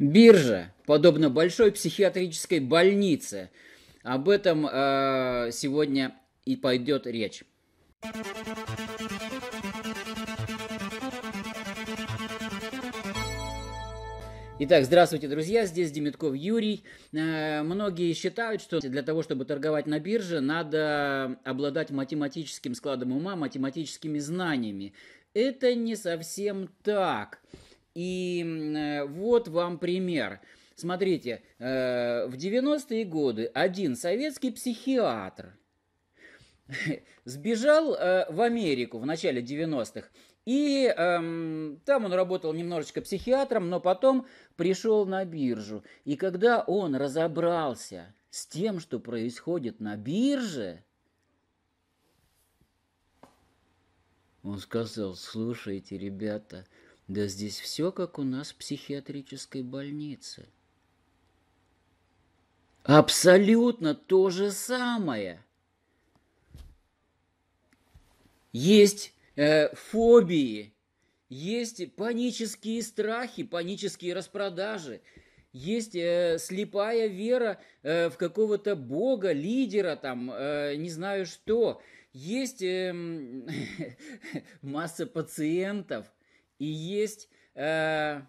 Биржа, подобно большой психиатрической больнице. Об этом э, сегодня и пойдет речь. Итак, здравствуйте, друзья, здесь Демитков Юрий. Э, многие считают, что для того, чтобы торговать на бирже, надо обладать математическим складом ума, математическими знаниями. Это не совсем так. И э, вот вам пример. Смотрите, э, в 90-е годы один советский психиатр сбежал э, в Америку в начале 90-х. И эм, там он работал немножечко психиатром, но потом пришел на биржу. И когда он разобрался с тем, что происходит на бирже, он сказал, слушайте, ребята, да здесь все, как у нас в психиатрической больнице. Абсолютно то же самое. Есть э, фобии, есть панические страхи, панические распродажи, есть э, слепая вера э, в какого-то бога, лидера, там, э, не знаю что. Есть э, масса пациентов – и есть э,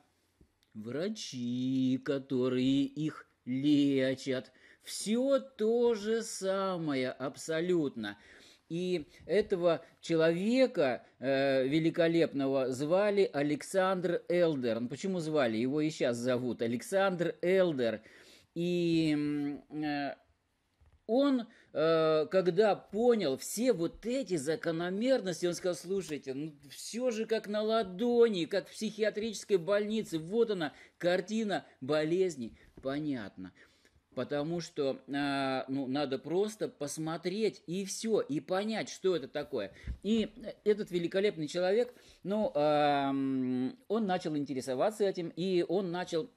врачи, которые их лечат. Все то же самое абсолютно. И этого человека э, великолепного звали Александр Элдер. Ну, почему звали? Его и сейчас зовут Александр Элдер. И э, он, э, когда понял все вот эти закономерности, он сказал, слушайте, ну все же как на ладони, как в психиатрической больнице, вот она, картина болезни, понятно. Потому что а, ну, надо просто посмотреть и все, и понять, что это такое. И этот великолепный человек, ну, он начал интересоваться этим, и он начал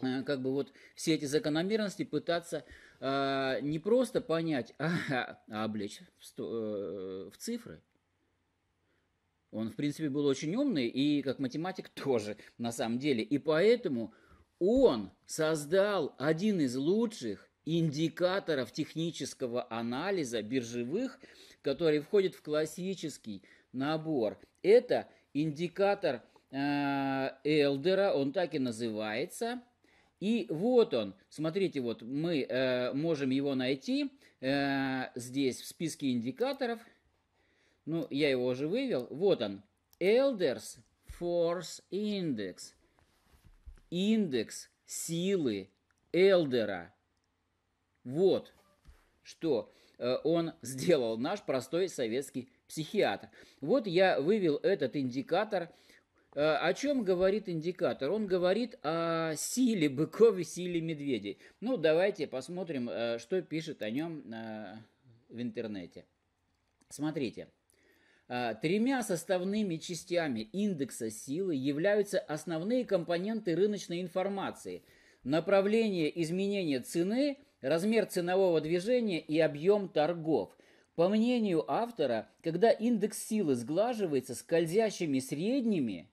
Э, как бы вот все эти закономерности пытаться э, не просто понять, а, а облечь в, э, в цифры. Он, в принципе, был очень умный и как математик тоже, на самом деле. И поэтому он создал один из лучших индикаторов технического анализа биржевых, который входит в классический набор. Это индикатор э, Элдера, он так и называется – и вот он, смотрите, вот мы э, можем его найти э, здесь в списке индикаторов. Ну, я его уже вывел. Вот он. Elders Force Index. Индекс силы Элдера. Вот что э, он сделал наш простой советский психиатр. Вот я вывел этот индикатор Э, о чем говорит индикатор? Он говорит о силе быков и силе медведей. Ну, давайте посмотрим, э, что пишет о нем э, в интернете. Смотрите. Тремя составными частями индекса силы являются основные компоненты рыночной информации. Направление изменения цены, размер ценового движения и объем торгов – по мнению автора, когда индекс силы сглаживается скользящими средними,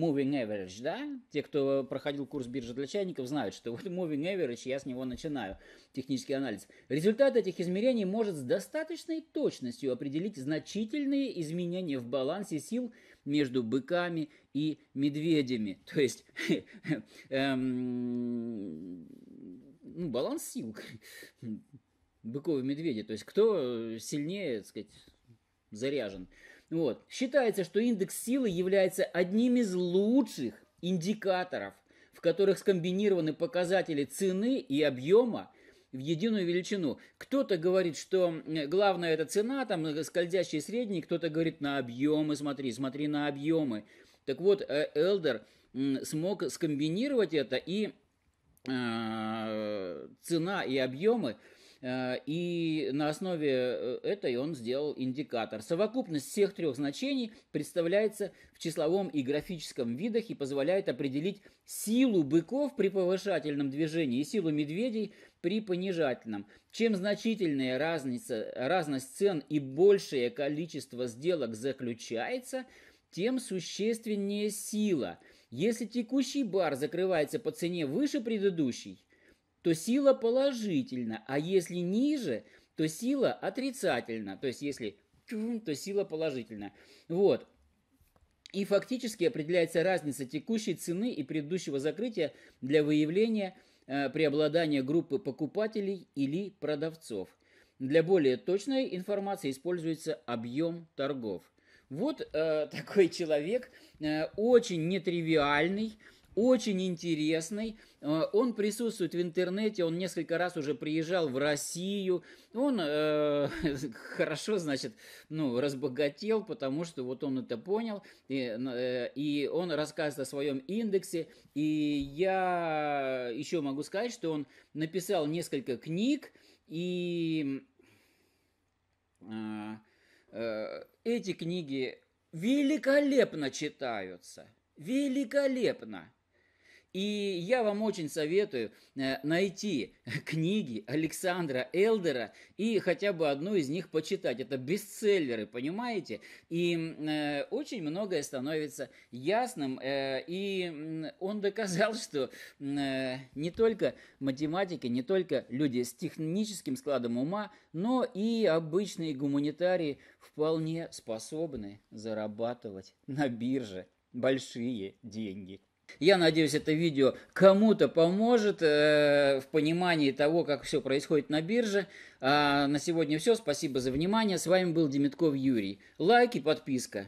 moving average, да? Те, кто проходил курс биржи для чайников, знают, что вот moving average, я с него начинаю технический анализ. Результат этих измерений может с достаточной точностью определить значительные изменения в балансе сил между быками и медведями. То есть эм, ну, баланс сил быков и медведей, То есть кто сильнее, так сказать, заряжен. Вот. Считается, что индекс силы является одним из лучших индикаторов, в которых скомбинированы показатели цены и объема в единую величину. Кто-то говорит, что главное это цена, там э, скользящий средний, кто-то говорит на объемы, смотри, смотри на объемы. Так вот, э, Элдер смог скомбинировать это и э, цена и объемы Э, и на основе э, этой он сделал индикатор. Совокупность всех трех значений представляется в числовом и графическом видах и позволяет определить силу быков при повышательном движении и силу медведей при понижательном. Чем значительная разница, разность цен и большее количество сделок заключается, тем существеннее сила. Если текущий бар закрывается по цене выше предыдущей, то сила положительна, а если ниже, то сила отрицательна. То есть если то сила положительна. Вот. И фактически определяется разница текущей цены и предыдущего закрытия для выявления э, преобладания группы покупателей или продавцов. Для более точной информации используется объем торгов. Вот э, такой человек, э, очень нетривиальный, очень интересный. Э, он присутствует в интернете, он несколько раз уже приезжал в Россию. Он э, хорошо, значит, ну, разбогател, потому что вот он это понял. И, э, и он рассказывает о своем индексе. И я еще могу сказать, что он написал несколько книг. И э, э, эти книги великолепно читаются. Великолепно. И я вам очень советую э, найти книги Александра Элдера и хотя бы одну из них почитать. Это бестселлеры, понимаете? И э, очень многое становится ясным. Э, и он доказал, что не только математики, не только люди с техническим складом ума, но и обычные гуманитарии вполне способны зарабатывать на бирже большие деньги. Я надеюсь, это видео кому-то поможет э, в понимании того, как все происходит на бирже. А на сегодня все. Спасибо за внимание. С вами был Демитков Юрий. Лайк и подписка.